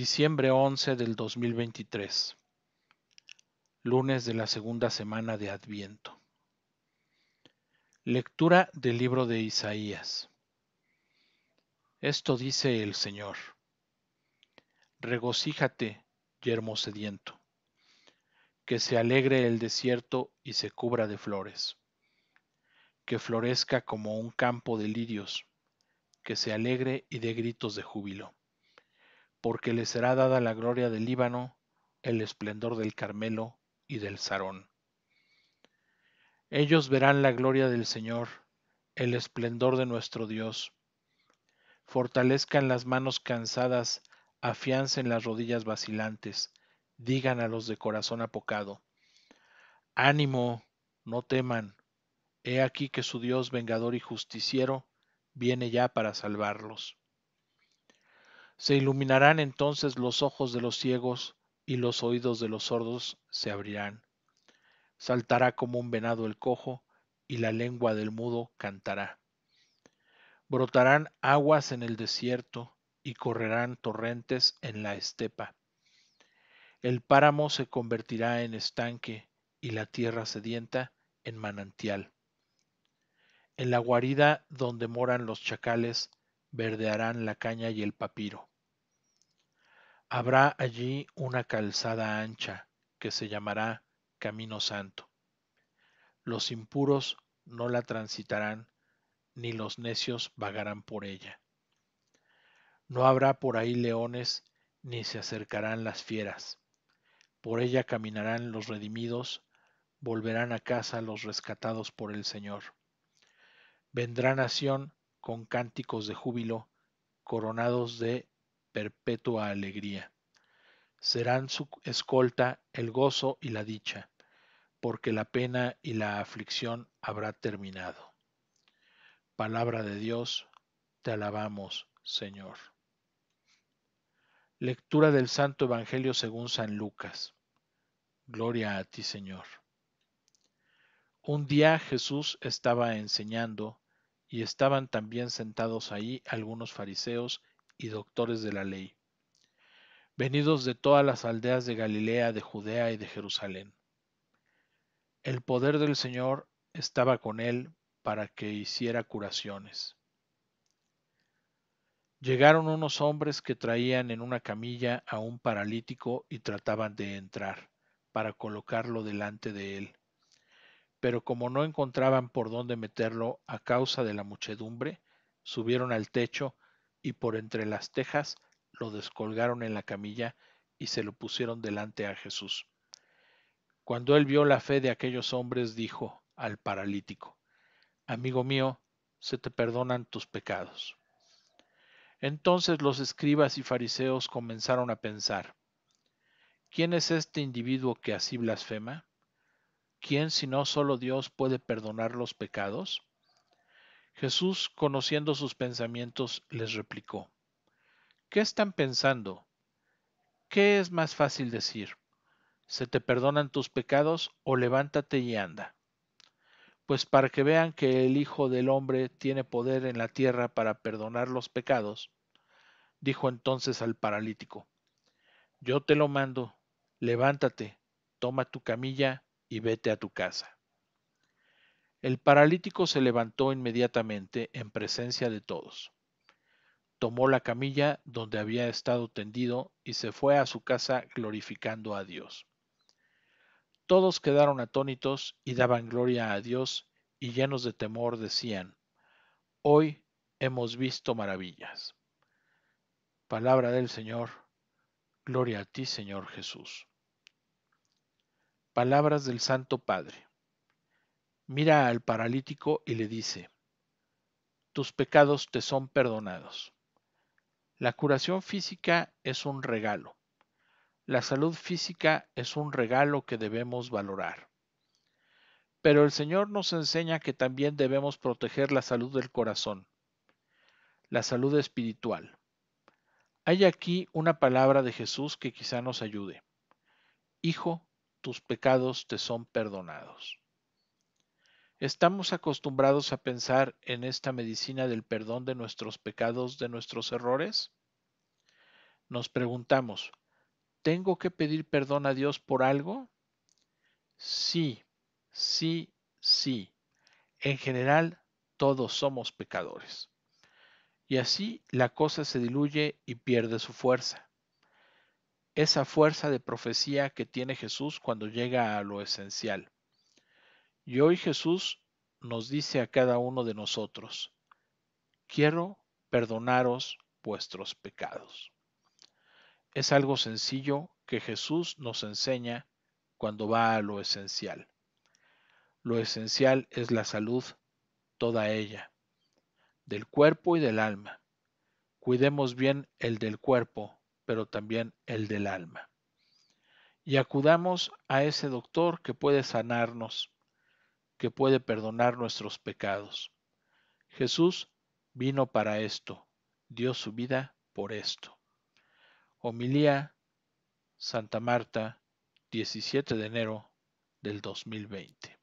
Diciembre 11 del 2023. Lunes de la segunda semana de Adviento. Lectura del libro de Isaías. Esto dice el Señor. Regocíjate, yermo sediento, que se alegre el desierto y se cubra de flores, que florezca como un campo de lirios, que se alegre y dé gritos de júbilo porque les será dada la gloria del Líbano, el esplendor del Carmelo y del Sarón. Ellos verán la gloria del Señor, el esplendor de nuestro Dios. Fortalezcan las manos cansadas, afiancen las rodillas vacilantes, digan a los de corazón apocado, ánimo, no teman, he aquí que su Dios vengador y justiciero viene ya para salvarlos. Se iluminarán entonces los ojos de los ciegos y los oídos de los sordos se abrirán. Saltará como un venado el cojo y la lengua del mudo cantará. Brotarán aguas en el desierto y correrán torrentes en la estepa. El páramo se convertirá en estanque y la tierra sedienta en manantial. En la guarida donde moran los chacales verdearán la caña y el papiro. Habrá allí una calzada ancha que se llamará Camino Santo. Los impuros no la transitarán, ni los necios vagarán por ella. No habrá por ahí leones, ni se acercarán las fieras. Por ella caminarán los redimidos, volverán a casa los rescatados por el Señor. Vendrá nación con cánticos de júbilo, coronados de perpetua alegría. Serán su escolta el gozo y la dicha, porque la pena y la aflicción habrá terminado. Palabra de Dios, te alabamos, Señor. Lectura del Santo Evangelio según San Lucas. Gloria a ti, Señor. Un día Jesús estaba enseñando, y estaban también sentados ahí algunos fariseos y doctores de la ley, venidos de todas las aldeas de Galilea, de Judea y de Jerusalén. El poder del Señor estaba con él para que hiciera curaciones. Llegaron unos hombres que traían en una camilla a un paralítico y trataban de entrar para colocarlo delante de él. Pero como no encontraban por dónde meterlo a causa de la muchedumbre, subieron al techo y por entre las tejas lo descolgaron en la camilla y se lo pusieron delante a Jesús. Cuando él vio la fe de aquellos hombres, dijo al paralítico, Amigo mío, se te perdonan tus pecados. Entonces los escribas y fariseos comenzaron a pensar, ¿quién es este individuo que así blasfema? ¿Quién no solo Dios puede perdonar los pecados? Jesús, conociendo sus pensamientos, les replicó, ¿Qué están pensando? ¿Qué es más fácil decir? ¿Se te perdonan tus pecados o levántate y anda? Pues para que vean que el Hijo del Hombre tiene poder en la tierra para perdonar los pecados, dijo entonces al paralítico, Yo te lo mando, levántate, toma tu camilla y vete a tu casa. El paralítico se levantó inmediatamente en presencia de todos. Tomó la camilla donde había estado tendido y se fue a su casa glorificando a Dios. Todos quedaron atónitos y daban gloria a Dios y llenos de temor decían, Hoy hemos visto maravillas. Palabra del Señor, gloria a ti Señor Jesús. Palabras del Santo Padre mira al paralítico y le dice, tus pecados te son perdonados. La curación física es un regalo. La salud física es un regalo que debemos valorar. Pero el Señor nos enseña que también debemos proteger la salud del corazón, la salud espiritual. Hay aquí una palabra de Jesús que quizá nos ayude. Hijo, tus pecados te son perdonados. Estamos acostumbrados a pensar en esta medicina del perdón de nuestros pecados, de nuestros errores. Nos preguntamos, ¿tengo que pedir perdón a Dios por algo? Sí, sí, sí. En general, todos somos pecadores. Y así la cosa se diluye y pierde su fuerza. Esa fuerza de profecía que tiene Jesús cuando llega a lo esencial. Y hoy Jesús nos dice a cada uno de nosotros, quiero perdonaros vuestros pecados. Es algo sencillo que Jesús nos enseña cuando va a lo esencial. Lo esencial es la salud, toda ella, del cuerpo y del alma. Cuidemos bien el del cuerpo, pero también el del alma. Y acudamos a ese doctor que puede sanarnos, que puede perdonar nuestros pecados. Jesús vino para esto, dio su vida por esto. Homilía Santa Marta, 17 de enero del 2020.